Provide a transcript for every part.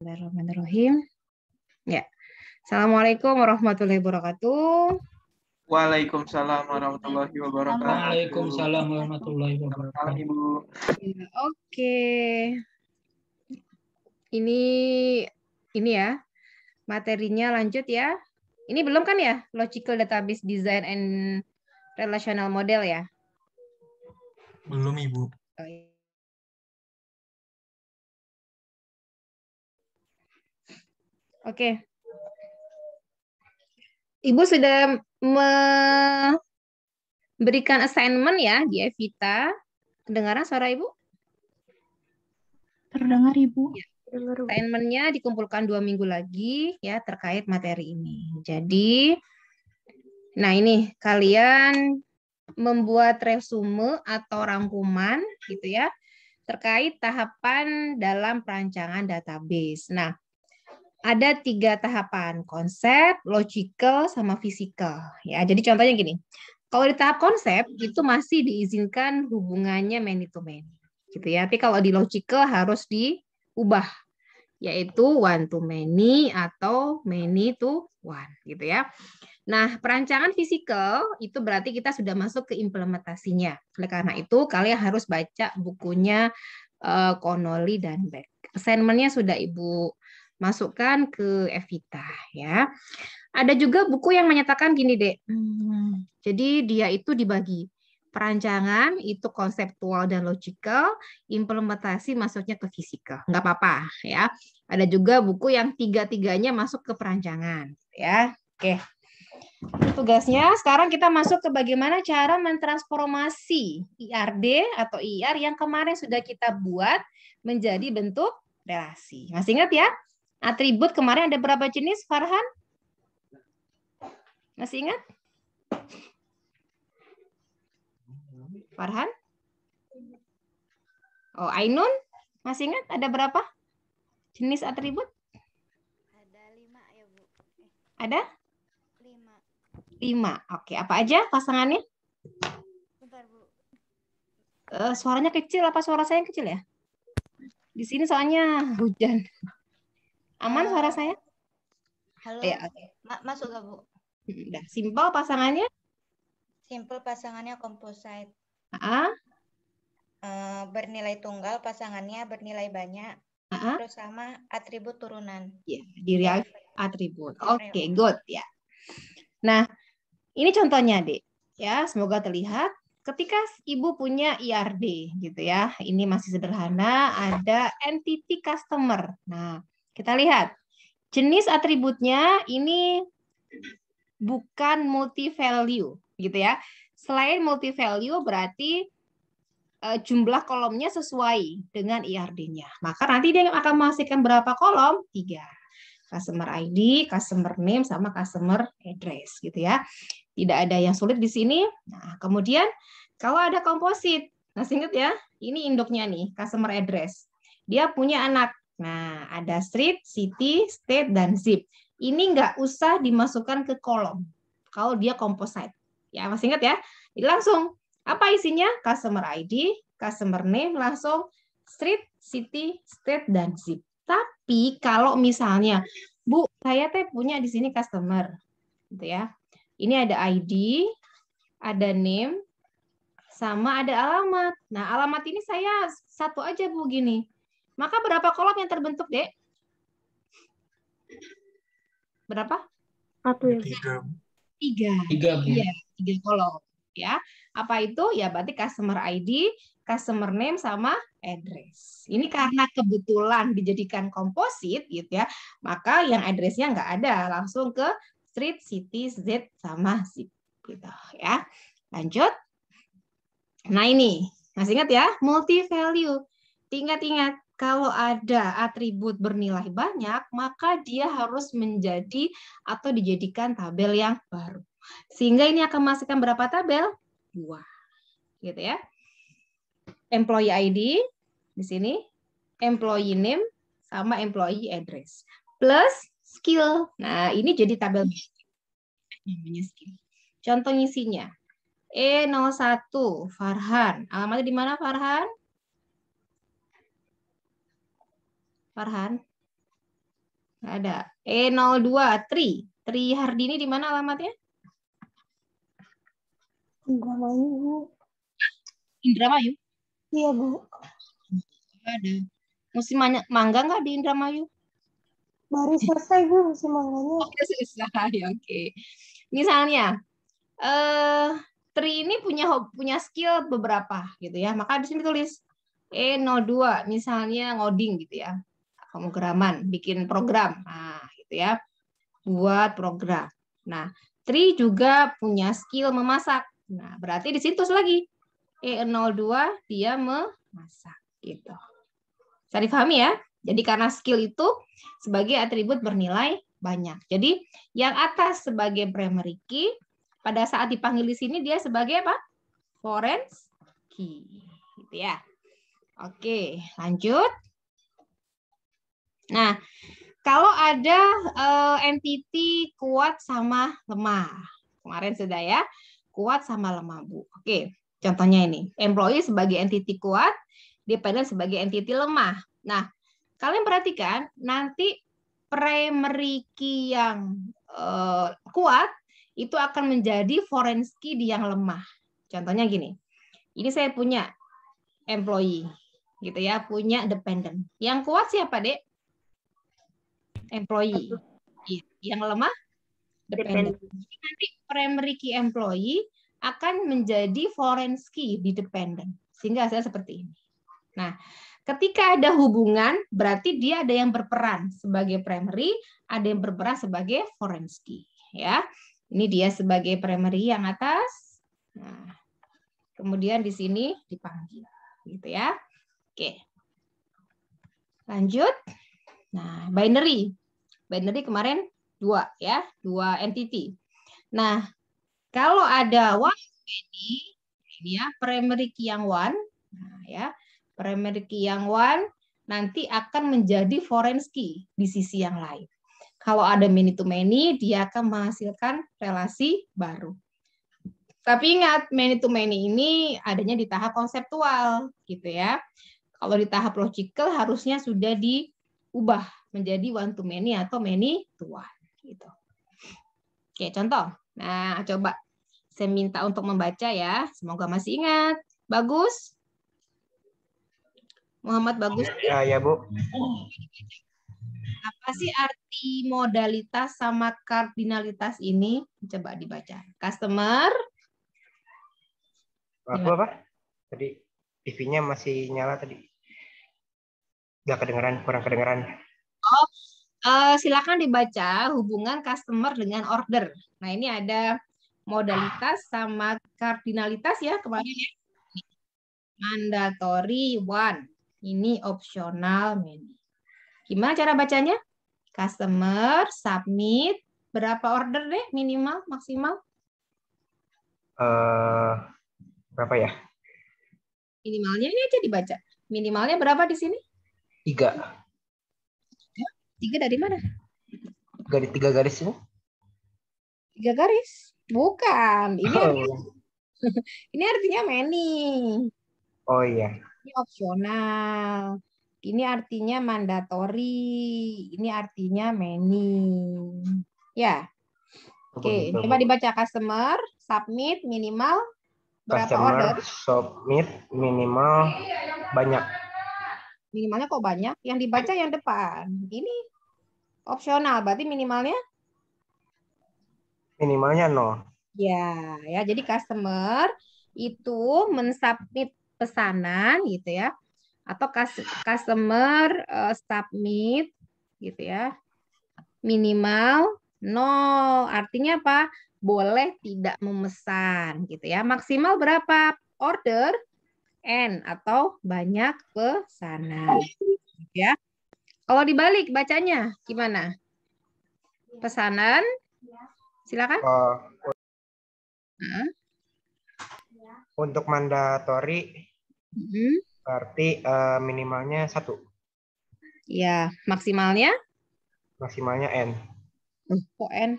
Bismillahirrahmanirrahim. Ya. Assalamualaikum warahmatullahi wabarakatuh. Waalaikumsalam warahmatullahi wabarakatuh. Waalaikumsalam warahmatullahi wabarakatuh. Ya, Oke. Okay. Ini ini ya. Materinya lanjut ya. Ini belum kan ya? Logical database design and relational model ya? Belum, Ibu. Oh, iya. Oke. Ibu sudah memberikan assignment ya di Evita. Kedengaran suara Ibu? Terdengar Ibu. Ya. assignment dikumpulkan dua minggu lagi ya terkait materi ini. Jadi, nah ini kalian membuat resume atau rangkuman gitu ya terkait tahapan dalam perancangan database. Nah, ada tiga tahapan, konsep, logical, sama fisikal. Ya, jadi contohnya gini. Kalau di tahap konsep itu masih diizinkan hubungannya many to many. Gitu ya. Tapi kalau di logical harus diubah yaitu one to many atau many to one gitu ya. Nah, perancangan fisikal itu berarti kita sudah masuk ke implementasinya. Oleh karena itu, kalian harus baca bukunya uh, Connolly dan Beck. Assignmentnya sudah Ibu masukkan ke Evita ya. Ada juga buku yang menyatakan gini, deh hmm, jadi dia itu dibagi perancangan itu konseptual dan logical, implementasi masuknya ke fisikal. Enggak apa-apa ya. Ada juga buku yang tiga-tiganya masuk ke perancangan ya. Oke. tugasnya. Sekarang kita masuk ke bagaimana cara mentransformasi IRD atau IR yang kemarin sudah kita buat menjadi bentuk relasi. Masih ingat ya? Atribut kemarin ada berapa jenis, Farhan? Masih ingat? Farhan? Oh, Ainun? Masih ingat ada berapa jenis atribut? Ada lima ya, Bu. Ada? Lima. Lima. Oke, apa aja pasangannya? Bentar, Bu. Uh, suaranya kecil, apa suara saya yang kecil ya? Di sini soalnya hujan. Aman suara saya? Halo. Ya, eh, okay. Ma masuk gak, Bu? Hmm, udah, simpel pasangannya? Simpel pasangannya komposit. Uh -huh. Eh, uh, bernilai tunggal pasangannya bernilai banyak. Uh -huh. Terus sama atribut turunan. Ya, yeah, diri iya. atribut. Iya, oke, okay, iya. good ya. Yeah. Nah, ini contohnya, Dek. Ya, semoga terlihat ketika ibu punya IRD gitu ya. Ini masih sederhana, ada entity customer. Nah, kita lihat. Jenis atributnya ini bukan multi value gitu ya. Selain multi value berarti eh, jumlah kolomnya sesuai dengan IRD-nya. Maka nanti dia akan menghasilkan berapa kolom? Tiga. Customer ID, customer name, sama customer address gitu ya. Tidak ada yang sulit di sini. Nah, kemudian kalau ada komposit, nah ingat ya, ini induknya nih, customer address. Dia punya anak, Nah, ada street, city, state, dan zip. Ini nggak usah dimasukkan ke kolom kalau dia composite. Ya, masih ingat ya? Jadi langsung, apa isinya? Customer ID, customer name, langsung street, city, state, dan zip. Tapi kalau misalnya, Bu, saya teh punya di sini customer. Gitu ya. Ini ada ID, ada name, sama ada alamat. Nah, alamat ini saya satu aja Bu gini. Maka berapa kolom yang terbentuk, Dek? Berapa? Satu ya. Tiga. Tiga. Tiga. Iya, tiga kolom. Ya, apa itu? Ya berarti customer ID, customer name sama address. Ini karena kebetulan dijadikan komposit gitu ya, maka yang addressnya nggak ada, langsung ke street, city, z sama zip gitu ya. Lanjut. Nah ini masih ingat ya multi value. Ingat-ingat kalau ada atribut bernilai banyak, maka dia harus menjadi atau dijadikan tabel yang baru. Sehingga ini akan menghasilkan berapa tabel? Dua. Gitu ya. Employee ID di sini, employee name sama employee address. Plus skill. Nah, ini jadi tabel namanya skill. Contoh isinya. E01 Farhan. Alamatnya di mana Farhan? Farhan? Nggak ada. E02, Tri. Tri Hardini di mana alamatnya? Indramayu, Bu. Indramayu? Iya, Bu. Nggak ada. Musim mangga nggak di Indramayu? Baru selesai, Bu, musim mangganya. Oke, oh, selesai. Oke. Misalnya, eh uh, Tri ini punya punya skill beberapa gitu ya. Maka di sini tulis E02 misalnya ngoding gitu ya pemrograman, bikin program. Nah, gitu ya. Buat program. Nah, Tri juga punya skill memasak. Nah, berarti di situs lagi. E02 dia memasak gitu. Bisa dipahami ya? Jadi karena skill itu sebagai atribut bernilai banyak. Jadi yang atas sebagai primary key, pada saat dipanggil di sini dia sebagai apa? Forensik, Gitu ya. Oke, lanjut. Nah, kalau ada uh, eh, entity kuat sama lemah. Kemarin sudah ya, kuat sama lemah, Bu. Oke, contohnya ini. Employee sebagai entity kuat, dependent sebagai entity lemah. Nah, kalian perhatikan nanti primary key yang uh, kuat itu akan menjadi foreign key di yang lemah. Contohnya gini. Ini saya punya employee gitu ya, punya dependent. Yang kuat siapa, Dek? employee. Iya, yang lemah dependent. nanti primary key employee akan menjadi foreign key di dependent. Sehingga saya seperti ini. Nah, ketika ada hubungan, berarti dia ada yang berperan sebagai primary, ada yang berperan sebagai foreign key. Ya, ini dia sebagai primary yang atas. Nah, kemudian di sini dipanggil, gitu ya. Oke, lanjut. Nah, binary. Binary kemarin dua ya, dua entity. Nah, kalau ada one many, ini ya primary key yang one, nah ya primary key yang one nanti akan menjadi foreign key di sisi yang lain. Kalau ada many to many, dia akan menghasilkan relasi baru. Tapi ingat, many to many ini adanya di tahap konseptual, gitu ya. Kalau di tahap logical harusnya sudah di ubah menjadi one to many atau many to one gitu. Oke, contoh. Nah, coba saya minta untuk membaca ya. Semoga masih ingat. Bagus? Muhammad Bagus. Ya, ya, Bu. Apa sih arti modalitas sama kardinalitas ini? Coba dibaca. Customer. Apa apa? Tadi TV-nya masih nyala tadi. Nggak kedengeran, kurang kedengeran. Oh, uh, silakan dibaca hubungan customer dengan order. Nah, ini ada modalitas sama kardinalitas ya kemarin ya. Mandatory one. Ini optional. menu. Gimana cara bacanya? Customer submit berapa order deh minimal maksimal? Uh, berapa ya? Minimalnya ini aja dibaca. Minimalnya berapa di sini? Tiga. Ya, tiga dari mana? Garis tiga garis ini Tiga garis? Bukan. Ini oh. artinya, ini artinya many. Oh iya. Ini opsional. Ini artinya mandatory. Ini artinya many. Ya. Oke, okay. coba dibaca customer, submit minimal berapa customer, order? Submit minimal banyak. Minimalnya kok banyak? Yang dibaca yang depan. Ini opsional, berarti minimalnya? Minimalnya nol. Ya, ya. Jadi customer itu mensubmit pesanan gitu ya, atau customer uh, submit gitu ya, minimal nol. Artinya apa? Boleh tidak memesan gitu ya. Maksimal berapa order? n atau banyak pesanan. Ya. Kalau dibalik bacanya gimana? Pesanan? Silakan. Uh, Untuk mandatori -hmm. berarti uh, minimalnya satu. Ya, maksimalnya? Maksimalnya n. Uh, kok n?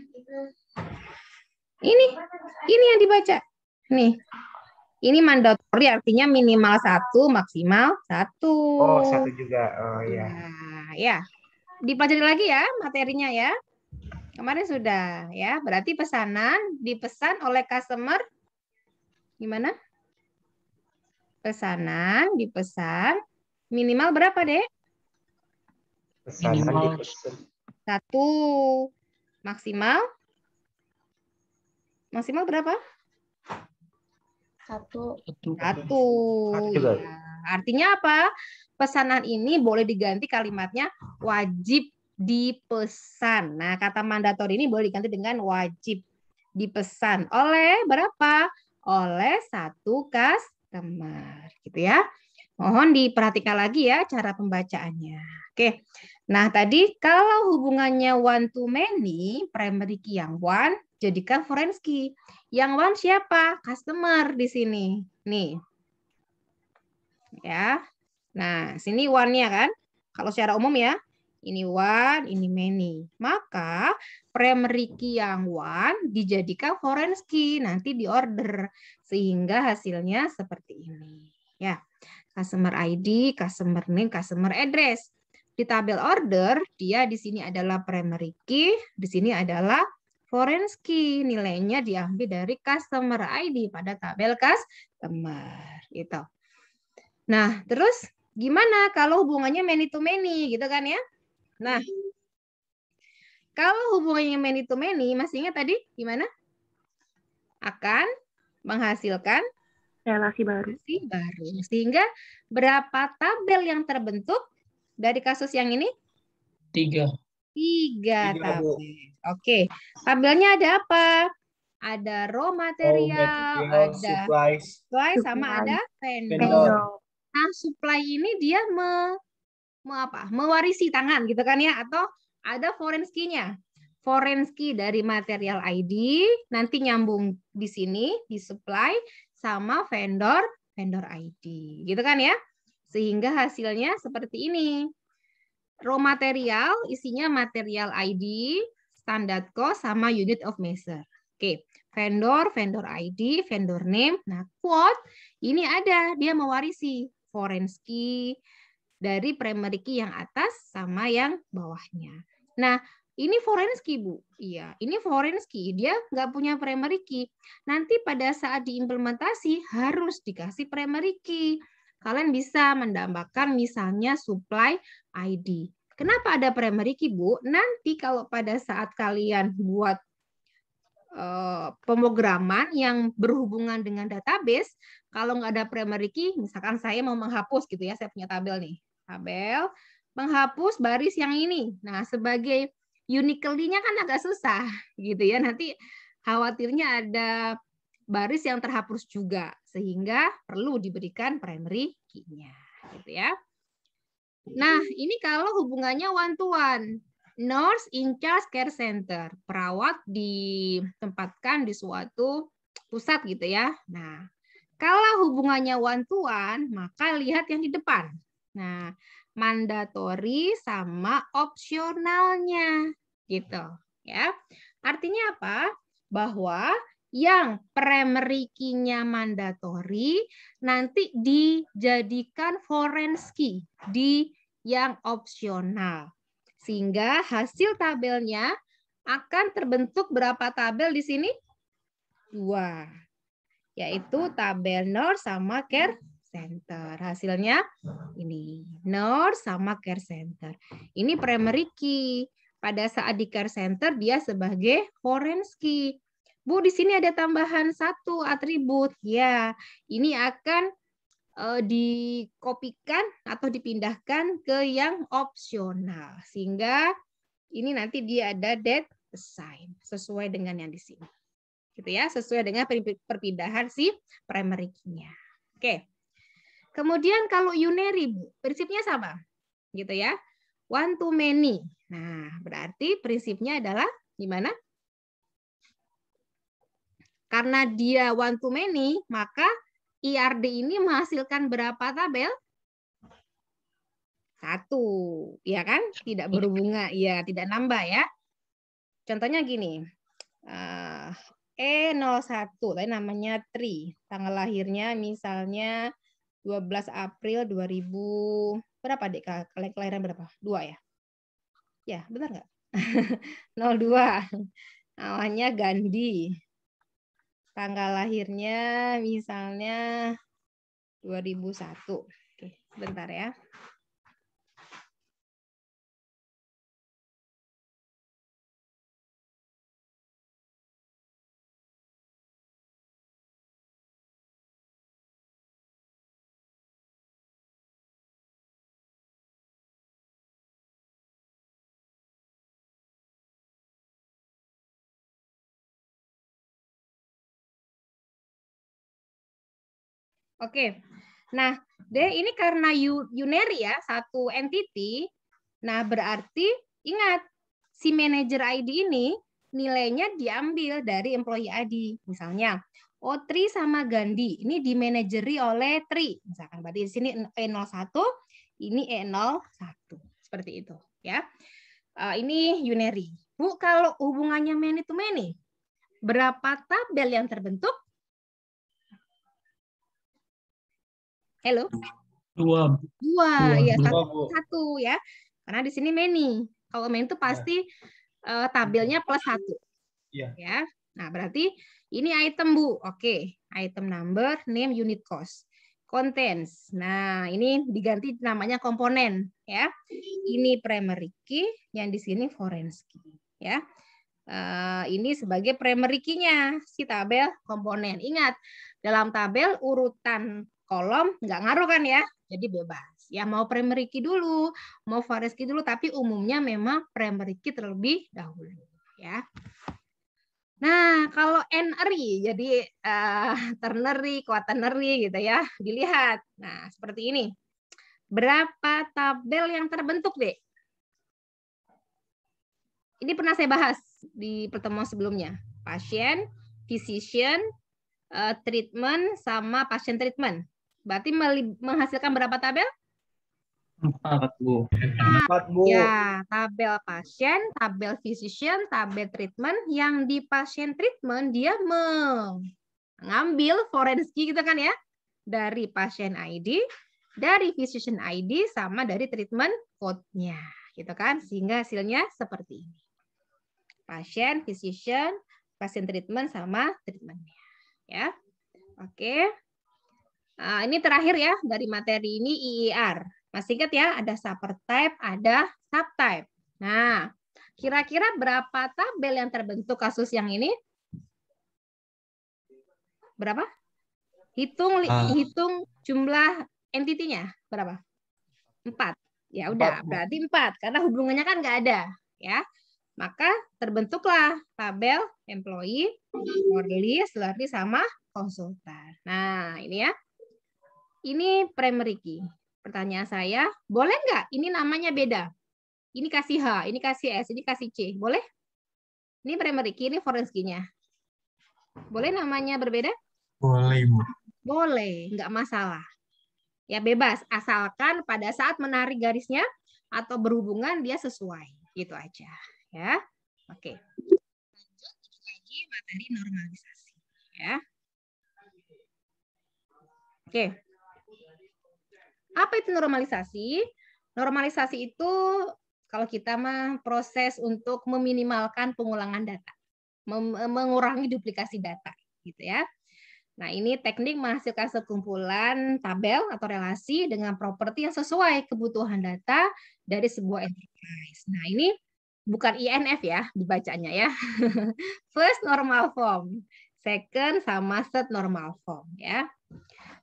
Ini, ini yang dibaca. Nih, ini mandatori artinya minimal satu, maksimal satu. Oh, satu juga. Oh ya. Nah, ya. Dipelajari lagi ya materinya ya. Kemarin sudah ya. Berarti pesanan dipesan oleh customer gimana? Pesanan dipesan minimal berapa, deh? Pesanan minimal. dipesan satu. Maksimal? Maksimal berapa? Satu. Satu. Nah, artinya apa? Pesanan ini boleh diganti kalimatnya wajib dipesan. Nah, kata mandator ini boleh diganti dengan wajib dipesan oleh berapa? Oleh satu customer, gitu ya. Mohon diperhatikan lagi ya cara pembacaannya. Oke, Nah, tadi kalau hubungannya one to many, primary key yang one, jadikan foreign key. Yang one siapa? Customer di sini. Nih. Ya. Nah, sini one-nya kan? Kalau secara umum ya, ini one, ini many. Maka primary key yang one dijadikan foreign key nanti di order sehingga hasilnya seperti ini. Ya. Customer ID, customer name, customer address di tabel order, dia di sini adalah primary key, di sini adalah foreign key. Nilainya diambil dari customer ID pada tabel customer. itu. Nah, terus gimana kalau hubungannya many to many gitu kan ya? Nah, kalau hubungannya many to many, masih ingat tadi gimana? Akan menghasilkan relasi baru. Relasi baru. Sehingga berapa tabel yang terbentuk dari kasus yang ini? Tiga. Tiga, Tiga Oke. Okay. Tabelnya ada apa? Ada raw material, oh, material ada supplies. supply, sama ada vendor. vendor. Nah, supply ini dia me, me apa? Mewarisi tangan gitu kan ya atau ada forensiknya key dari material ID nanti nyambung di sini di supply sama vendor vendor ID. Gitu kan ya? Sehingga hasilnya seperti ini. Raw material isinya material ID, standard cost sama unit of measure. Oke, vendor, vendor ID, vendor name. Nah, quote ini ada, dia mewarisi foreign dari primary key yang atas sama yang bawahnya. Nah, ini foreign Bu. Iya, ini foreign Dia nggak punya primary key. Nanti pada saat diimplementasi harus dikasih primary key kalian bisa mendambakan misalnya supply ID. Kenapa ada primary key, Bu? Nanti kalau pada saat kalian buat eh, pemrograman yang berhubungan dengan database, kalau nggak ada primary key, misalkan saya mau menghapus gitu ya, saya punya tabel nih, tabel, menghapus baris yang ini. Nah, sebagai unique nya kan agak susah gitu ya, nanti khawatirnya ada baris yang terhapus juga sehingga perlu diberikan primary key-nya gitu ya. Nah, ini kalau hubungannya one to one. Nurse in charge care center, perawat ditempatkan di suatu pusat gitu ya. Nah, kalau hubungannya one to one, maka lihat yang di depan. Nah, mandatory sama opsionalnya gitu ya. Artinya apa? Bahwa yang primary key-nya mandatori nanti dijadikan forensik di yang opsional. Sehingga hasil tabelnya akan terbentuk berapa tabel di sini? Dua, yaitu tabel NOR sama care center. Hasilnya ini NOR sama care center. Ini primary key. Pada saat di care center dia sebagai forensik. Bu, di sini ada tambahan satu atribut. Ya, ini akan eh, dikopikan atau dipindahkan ke yang opsional. Sehingga ini nanti dia ada dead assign sesuai dengan yang di sini. Gitu ya, sesuai dengan perpindahan si primary key-nya. Oke. Kemudian kalau unary, Bu, prinsipnya sama. Gitu ya. One to many. Nah, berarti prinsipnya adalah gimana? Karena dia one to many, maka IRD e ini menghasilkan berapa tabel? Satu, ya kan? Tidak iya. berbunga, ya tidak nambah ya. Contohnya gini, E01, eh, e tadi namanya Tri. Tanggal lahirnya misalnya 12 April 2000, berapa dek? kalian Kelahiran berapa? Dua ya? Ya, benar nggak? 02. Awalnya Gandhi tanggal lahirnya misalnya 2001. Oke, bentar ya. Oke. Nah, deh ini karena unary ya, satu entity. Nah, berarti ingat si manager ID ini nilainya diambil dari employee ID. Misalnya, O3 sama Gandhi ini di manajeri oleh Tri. Misalkan berarti di sini E01, ini E01. Seperti itu, ya. Eh, ini unary. Bu, kalau hubungannya many to many, berapa tabel yang terbentuk? Hello? Dua. Dua, ya dua, satu, satu ya. Karena di sini many. Kalau main itu iya. pasti ya. uh, eh, tabelnya plus satu. Iya. Ya. Nah, berarti ini item, Bu. Oke, item number, name, unit cost contents. Nah, ini diganti namanya komponen ya. Ini primary key, yang di sini forensik, key ya. Uh, ini sebagai primary key-nya si tabel komponen. Ingat, dalam tabel urutan kolom nggak ngaruh kan ya jadi bebas ya mau primary key dulu mau forest key dulu tapi umumnya memang primary key terlebih dahulu ya Nah, kalau NRI, jadi uh, eh, ternary, quaternary gitu ya, dilihat. Nah, seperti ini. Berapa tabel yang terbentuk, deh Ini pernah saya bahas di pertemuan sebelumnya. Pasien, physician, uh, treatment, sama pasien treatment. Berarti menghasilkan berapa tabel? Empat, Bu. Empat, Bu. Ya, tabel pasien, tabel physician, tabel treatment. Yang di pasien treatment, dia mengambil forensik gitu kan ya. Dari pasien ID, dari physician ID, sama dari treatment code-nya. Gitu kan, sehingga hasilnya seperti ini. Pasien, physician, pasien treatment, sama treatment-nya. Ya, oke. Uh, ini terakhir ya dari materi ini IER Masih ingat ya, ada super type, ada subtype. Nah, kira-kira berapa tabel yang terbentuk kasus yang ini? Berapa? Hitung uh. hitung jumlah entitinya berapa? Empat. Ya udah, berarti empat karena hubungannya kan nggak ada, ya. Maka terbentuklah tabel employee, order list, sama konsultan. Nah, ini ya ini primary key. Pertanyaan saya, boleh nggak? Ini namanya beda. Ini kasih H, ini kasih S, ini kasih C. Boleh? Ini primary key, ini foreign key-nya. Boleh namanya berbeda? Boleh, Bu. Boleh, nggak masalah. Ya bebas, asalkan pada saat menarik garisnya atau berhubungan dia sesuai. Gitu aja. Ya, Oke. Lanjut lagi materi normalisasi. Ya. Oke. Apa itu normalisasi? Normalisasi itu kalau kita mah proses untuk meminimalkan pengulangan data, mengurangi duplikasi data, gitu ya. Nah, ini teknik menghasilkan sekumpulan tabel atau relasi dengan properti yang sesuai kebutuhan data dari sebuah enterprise. Nah, ini bukan INF e ya dibacanya ya. First normal form, second sama third normal form ya.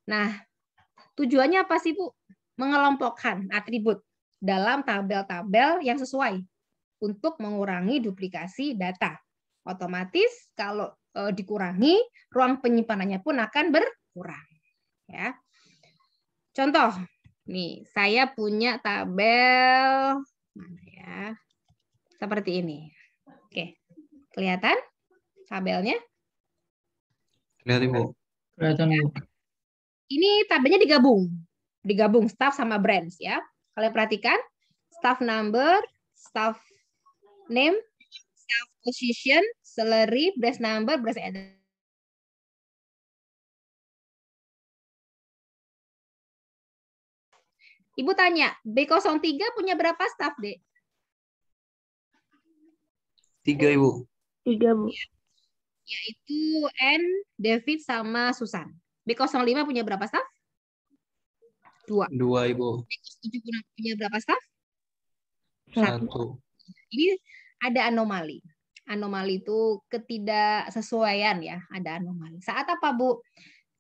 Nah, Tujuannya apa sih, Bu? Mengelompokkan atribut dalam tabel-tabel yang sesuai untuk mengurangi duplikasi data. Otomatis kalau e, dikurangi, ruang penyimpanannya pun akan berkurang. Ya. Contoh, nih saya punya tabel mana ya? Seperti ini. Oke. Kelihatan tabelnya? Kelihatan, Bu. Kelihatan, Bu ini tabelnya digabung. Digabung staff sama brands ya. Kalian perhatikan staff number, staff name, staff position, salary, brand number, brand address. Ibu tanya, B03 punya berapa staff, Dek? Tiga, Ibu. Tiga, Bu. Yaitu N, David, sama Susan. B05 punya berapa staff? Dua. Dua, Ibu. b 07 punya berapa staff? Satu. Satu. Ini ada anomali. Anomali itu ketidaksesuaian ya, ada anomali. Saat apa, Bu?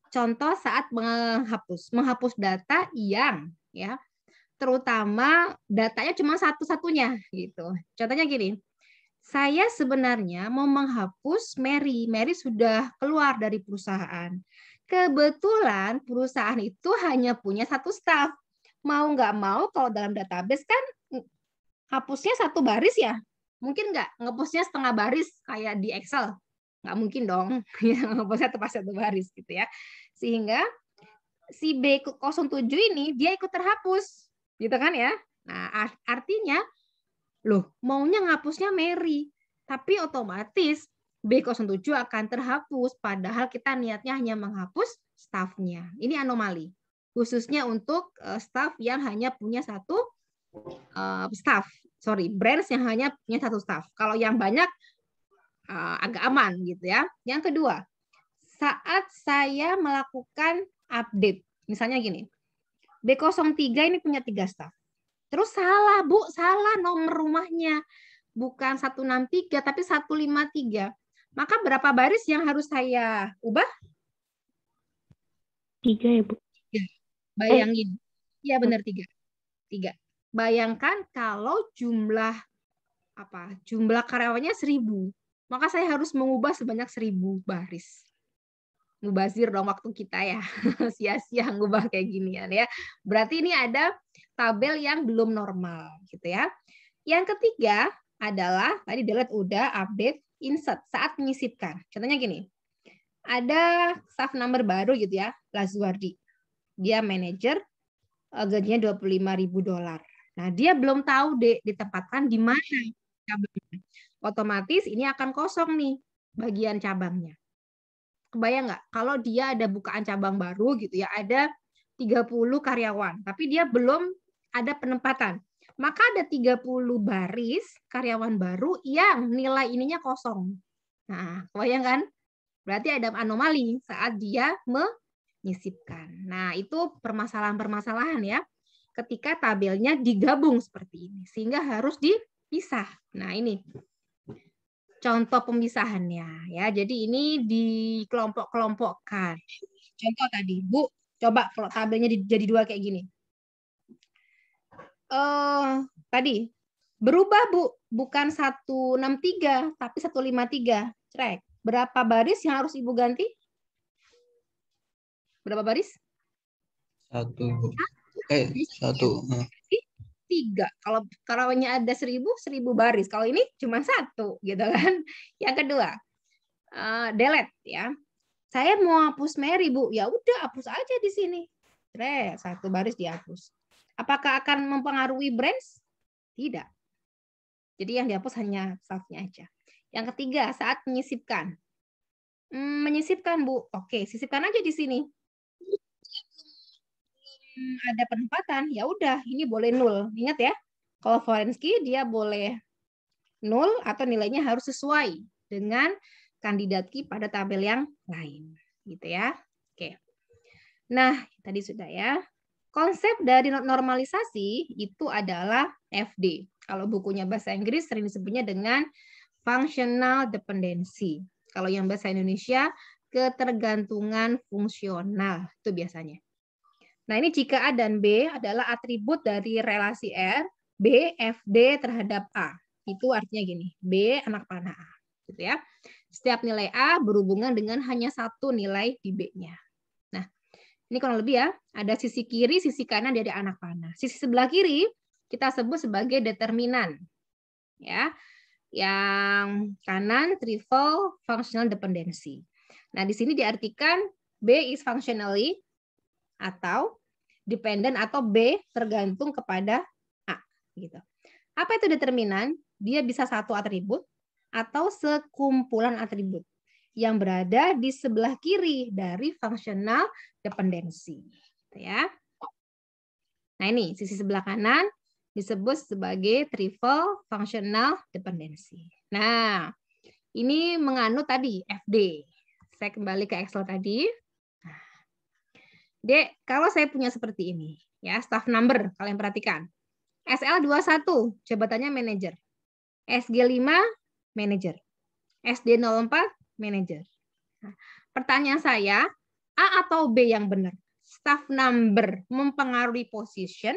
Contoh saat menghapus, menghapus data yang ya, terutama datanya cuma satu-satunya gitu. Contohnya gini, saya sebenarnya mau menghapus Mary. Mary sudah keluar dari perusahaan. Kebetulan perusahaan itu hanya punya satu staff. Mau nggak mau kalau dalam database kan hapusnya satu baris ya. Mungkin nggak ngepusnya setengah baris kayak di Excel. Nggak mungkin dong hmm. ngepusnya tepat satu baris gitu ya. Sehingga si B07 ini dia ikut terhapus gitu kan ya. Nah artinya loh maunya ngapusnya Mary tapi otomatis B07 akan terhapus, padahal kita niatnya hanya menghapus staffnya. Ini anomali, khususnya untuk eh, staff yang hanya punya satu eh, staff. Sorry, branch yang hanya punya satu staff. Kalau yang banyak eh, agak aman gitu ya. Yang kedua, saat saya melakukan update, misalnya gini, B03 ini punya tiga staff. Terus salah, Bu, salah nomor rumahnya bukan 163 tapi 153. Maka berapa baris yang harus saya ubah? Tiga ya, Bu. Tiga. Eh. Bayangin. Eh. Ya, benar, tiga. Tiga. Bayangkan kalau jumlah apa jumlah karyawannya seribu, maka saya harus mengubah sebanyak seribu baris mubazir dong waktu kita ya sia-sia ngubah kayak ginian ya berarti ini ada tabel yang belum normal gitu ya yang ketiga adalah tadi delete udah update insert, saat menyisipkan. Contohnya gini, ada staff number baru gitu ya, Lazuardi. Dia manager, eh, gajinya 25 ribu dolar. Nah, dia belum tahu deh ditempatkan di mana cabangnya. Otomatis ini akan kosong nih bagian cabangnya. Kebayang nggak? Kalau dia ada bukaan cabang baru gitu ya, ada 30 karyawan, tapi dia belum ada penempatan maka ada 30 baris karyawan baru yang nilai ininya kosong. Nah, kebayang kan? Berarti ada anomali saat dia menyisipkan. Nah, itu permasalahan-permasalahan ya. Ketika tabelnya digabung seperti ini, sehingga harus dipisah. Nah, ini contoh pemisahannya ya. Jadi ini dikelompok-kelompokkan. Contoh tadi, Bu, coba kalau tabelnya jadi dua kayak gini uh, tadi berubah Bu, bukan 163 tapi 153. Cek. Berapa baris yang harus Ibu ganti? Berapa baris? Satu. Eh, satu. Hmm. Tiga. Kalau hanya ada seribu, seribu baris. Kalau ini cuma satu, gitu kan. Yang kedua, uh, delete ya. Saya mau hapus Mary, Bu. Ya udah, hapus aja di sini. Re, satu baris dihapus. Apakah akan mempengaruhi brands? Tidak. Jadi yang dihapus hanya staffnya aja. Yang ketiga, saat menyisipkan. Hmm, menyisipkan, Bu. Oke, sisipkan aja di sini. Hmm, ada penempatan, ya udah, ini boleh nol. Ingat ya, kalau Forensky dia boleh nol atau nilainya harus sesuai dengan kandidat key pada tabel yang lain gitu ya. Oke. Nah, tadi sudah ya. Konsep dari normalisasi itu adalah FD. Kalau bukunya bahasa Inggris sering disebutnya dengan functional dependency. Kalau yang bahasa Indonesia ketergantungan fungsional itu biasanya. Nah, ini jika A dan B adalah atribut dari relasi R, B, F, D terhadap A. Itu artinya gini, B anak panah A. Gitu ya. Setiap nilai A berhubungan dengan hanya satu nilai di B-nya. Ini kurang lebih ya, ada sisi kiri, sisi kanan dari anak panah. Sisi sebelah kiri kita sebut sebagai determinan. Ya. Yang kanan trivial functional dependency. Nah, di sini diartikan B is functionally atau dependent atau B tergantung kepada A gitu. Apa itu determinan? Dia bisa satu atribut atau sekumpulan atribut yang berada di sebelah kiri dari functional dependensi. Gitu ya. Nah ini sisi sebelah kanan disebut sebagai triple functional dependency. Nah ini menganut tadi FD. Saya kembali ke Excel tadi. Nah, Dek, kalau saya punya seperti ini, ya staff number kalian perhatikan. SL21 jabatannya manager. SG5 manager. SD04 manager. Nah, pertanyaan saya, A atau B yang benar? Staff number mempengaruhi position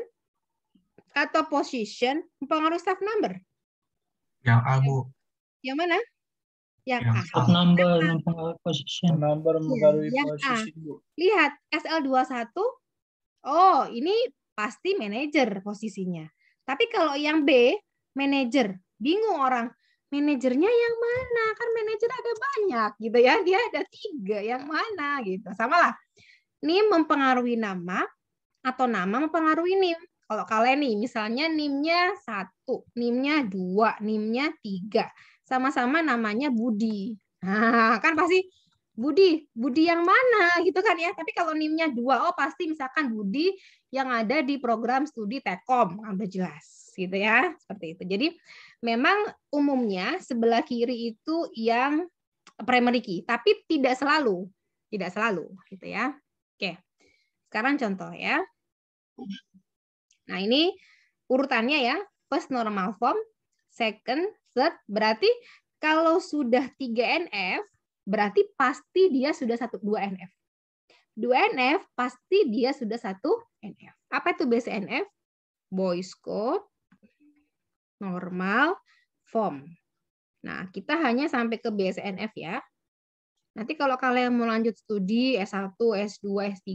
atau position mempengaruhi staff number? Yang A, Bu. Yang mana? Yang, yang A. Staff number A. mempengaruhi position. Number iya, mempengaruhi yang position, A. Bu. Lihat, SL21, oh ini pasti manager posisinya. Tapi kalau yang B, manager. Bingung orang, manajernya yang mana kan manajer ada banyak gitu ya dia ada tiga yang mana gitu sama lah nim mempengaruhi nama atau nama mempengaruhi nim kalau kalian nih misalnya nimnya satu nimnya dua nimnya tiga sama-sama namanya Budi nah kan pasti Budi, Budi yang mana gitu kan ya. Tapi kalau nimnya dua, oh pasti misalkan Budi yang ada di program studi Tekom, kan udah jelas gitu ya, seperti itu. Jadi memang umumnya sebelah kiri itu yang primary key, tapi tidak selalu, tidak selalu gitu ya. Oke. Sekarang contoh ya. Nah, ini urutannya ya. First normal form, second, third. Berarti kalau sudah 3 NF, berarti pasti dia sudah satu 2 NF. 2 NF pasti dia sudah 1 NF. Apa itu BCNF? Boys Code normal form. Nah, kita hanya sampai ke BSNF ya. Nanti kalau kalian mau lanjut studi S1, S2, S3,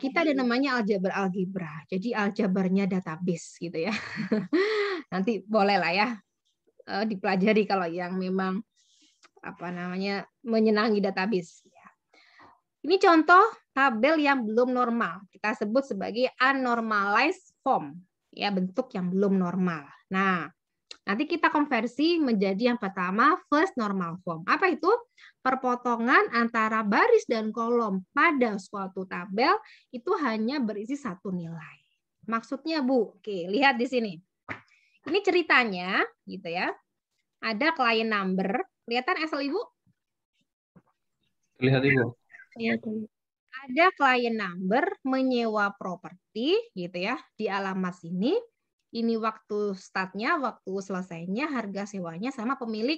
kita ada namanya aljabar algebra. Jadi aljabarnya database gitu ya. Nanti boleh lah ya eh, dipelajari kalau yang memang apa namanya menyenangi database. Ya. Ini contoh tabel yang belum normal. Kita sebut sebagai unnormalized form ya bentuk yang belum normal. Nah, nanti kita konversi menjadi yang pertama first normal form. Apa itu? Perpotongan antara baris dan kolom pada suatu tabel itu hanya berisi satu nilai. Maksudnya, Bu, oke, lihat di sini. Ini ceritanya gitu ya. Ada klien number, kelihatan SL Ibu? Kelihatan Ibu ada client number menyewa properti gitu ya di alamat sini. Ini waktu startnya, waktu selesainya, harga sewanya sama pemilik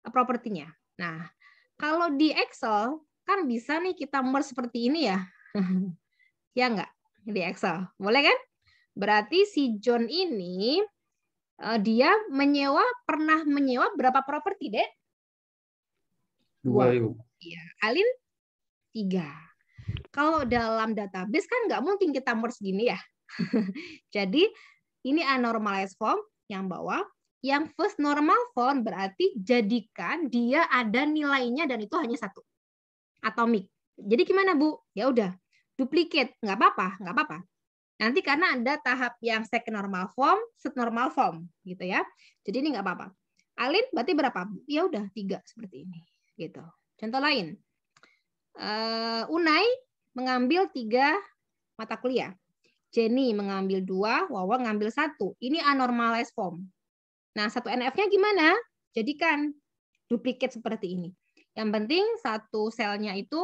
eh, propertinya. Nah, kalau di Excel kan bisa nih kita merge seperti ini ya. ya enggak? Di Excel. Boleh kan? Berarti si John ini eh, dia menyewa pernah menyewa berapa properti, Dek? Dua, Dua. Iya. Alin? Tiga kalau dalam database kan nggak mungkin kita merge gini ya. Jadi ini anormalized form yang bawah. Yang first normal form berarti jadikan dia ada nilainya dan itu hanya satu. Atomic. Jadi gimana Bu? Ya udah, duplicate. Nggak apa-apa, nggak apa-apa. Nanti karena ada tahap yang second normal form, set normal form gitu ya. Jadi ini nggak apa-apa. Alin berarti berapa? Ya udah, tiga seperti ini. gitu. Contoh lain, uh, Unai mengambil tiga mata kuliah. Jenny mengambil dua, Wawa mengambil satu. Ini anormalized form. Nah, satu NF-nya gimana? Jadikan duplikat seperti ini. Yang penting satu selnya itu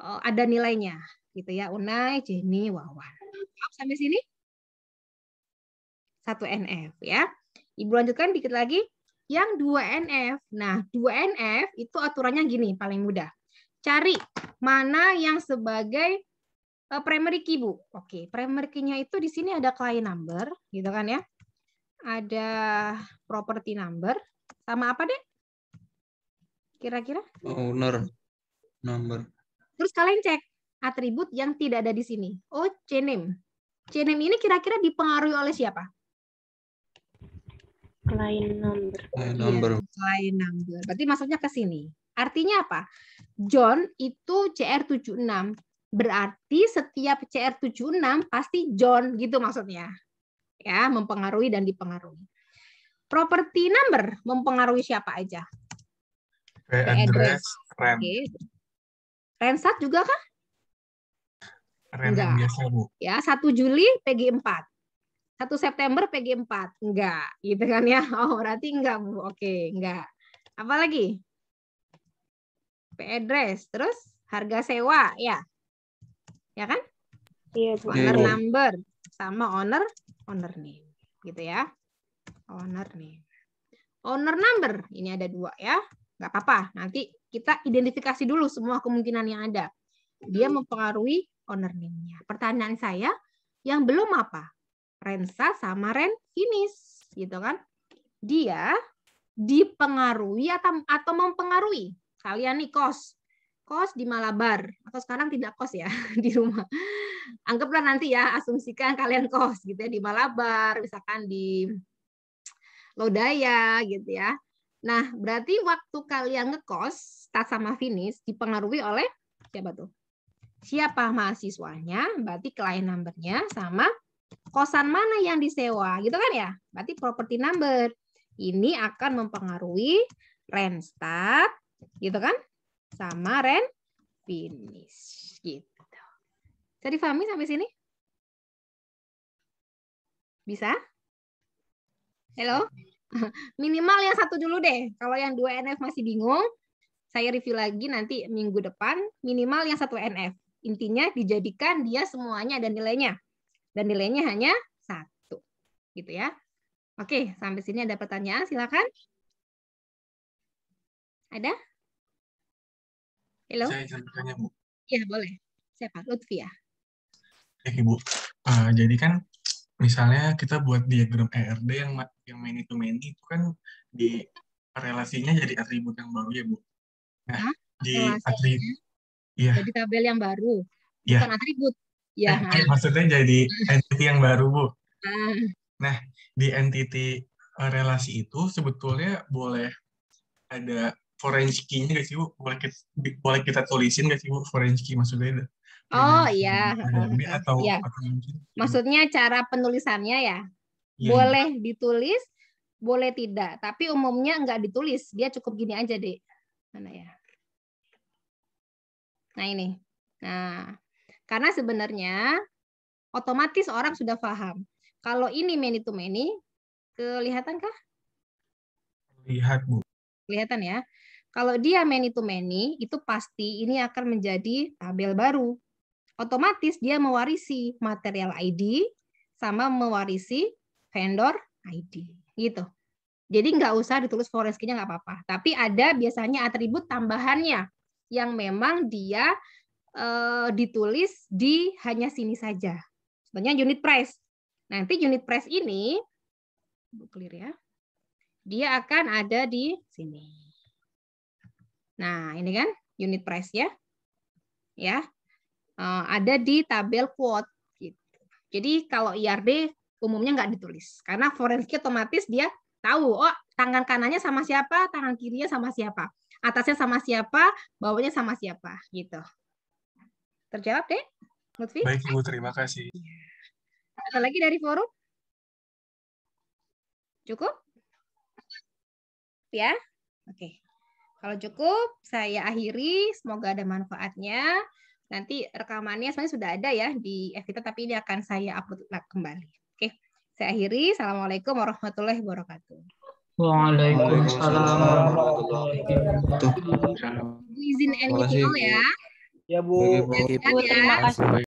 uh, ada nilainya, gitu ya. Unai, Jenny, Wawa. Sampai sini? Satu NF ya. Ibu lanjutkan dikit lagi. Yang dua NF. Nah, dua NF itu aturannya gini paling mudah cari mana yang sebagai eh, primary key, Bu. Oke, primary key-nya itu di sini ada client number, gitu kan ya. Ada property number, sama apa deh? Kira-kira? Owner number. Terus kalian cek atribut yang tidak ada di sini. Oh, CNAME. CNAME ini kira-kira dipengaruhi oleh siapa? Client number. Client iya, number. client number. Berarti maksudnya ke sini. Artinya apa? John itu CR76. Berarti setiap CR76 pasti John gitu maksudnya. Ya, mempengaruhi dan dipengaruhi. property number mempengaruhi siapa aja? address, rent. Okay. Rensat juga kah? Enggak. biasa, Ya, 1 Juli PG 4. 1 September PG 4. Enggak, gitu kan ya. Oh, berarti enggak, Bu. Oke, enggak. Apalagi? address, terus harga sewa, ya. Ya kan? Iya, yeah, Owner number sama owner owner name, gitu ya. Owner name. Owner number, ini ada dua ya. Nggak apa-apa, nanti kita identifikasi dulu semua kemungkinan yang ada. Dia hmm. mempengaruhi owner name-nya. Pertanyaan saya, yang belum apa? Rensa sama Ren finish, gitu kan? Dia dipengaruhi atau, atau mempengaruhi? kalian nih kos kos di Malabar atau sekarang tidak kos ya di rumah anggaplah nanti ya asumsikan kalian kos gitu ya di Malabar misalkan di Lodaya gitu ya nah berarti waktu kalian ngekos start sama finish dipengaruhi oleh siapa tuh siapa mahasiswanya berarti klien numbernya sama kosan mana yang disewa gitu kan ya berarti property number ini akan mempengaruhi rent start Gitu kan? Sama ren finish. Gitu. Jadi Fami sampai sini? Bisa? Halo? Minimal yang satu dulu deh. Kalau yang dua NF masih bingung, saya review lagi nanti minggu depan. Minimal yang satu NF. Intinya dijadikan dia semuanya dan nilainya. Dan nilainya hanya satu. Gitu ya. Oke, sampai sini ada pertanyaan. Silakan. Ada? Hello? Saya izin bertanya, Bu. Iya, boleh. Siapa? Lutfi ya? Ya, Ibu. Uh, eh, jadi kan misalnya kita buat diagram ERD yang yang many to many itu kan di relasinya jadi atribut yang baru ya, Bu. Nah, Hah? di atribut Iya. Jadi tabel yang baru. Iya. Bukan atribut. Ya. Eh, iya, maksudnya jadi entity yang baru, Bu. Ah. Nah, di entity eh, relasi itu sebetulnya boleh ada Forensiknya nya gak sih Bu? Boleh kita, boleh kita tulisin gak sih Bu forensik maksudnya maksudnya? Oh iya. Atau, ya. atau mungkin. Maksudnya cara penulisannya ya? ya. Boleh ditulis, boleh tidak. Tapi umumnya nggak ditulis. Dia cukup gini aja deh. Mana ya? Nah ini. Nah, karena sebenarnya otomatis orang sudah paham. Kalau ini many to many, kelihatankah? Lihat, Bu. Kelihatan ya. Kalau dia many to many, itu pasti ini akan menjadi tabel baru. Otomatis dia mewarisi material ID sama mewarisi vendor ID. Gitu. Jadi nggak usah ditulis forensiknya nggak apa-apa. Tapi ada biasanya atribut tambahannya yang memang dia e, ditulis di hanya sini saja. Contohnya unit price. Nanti unit price ini, clear ya, dia akan ada di sini. Nah, ini kan unit price ya. Ya. ada di tabel quote gitu. Jadi kalau IRD e umumnya nggak ditulis karena forensik otomatis dia tahu oh tangan kanannya sama siapa, tangan kirinya sama siapa, atasnya sama siapa, bawahnya sama siapa gitu. Terjawab, deh Lutfi? Baik, Ibu. Terima kasih. Iya. Ada lagi dari forum? Cukup? Ya? Oke. Okay. Kalau cukup, saya akhiri. Semoga ada manfaatnya. Nanti rekamannya sebenarnya sudah ada ya di Evita, tapi ini akan saya upload kembali. Oke, saya akhiri. Assalamualaikum warahmatullahi wabarakatuh. Waalaikumsalam Izin ya. Ya, Bu. Ya, Bu. Terima kasih.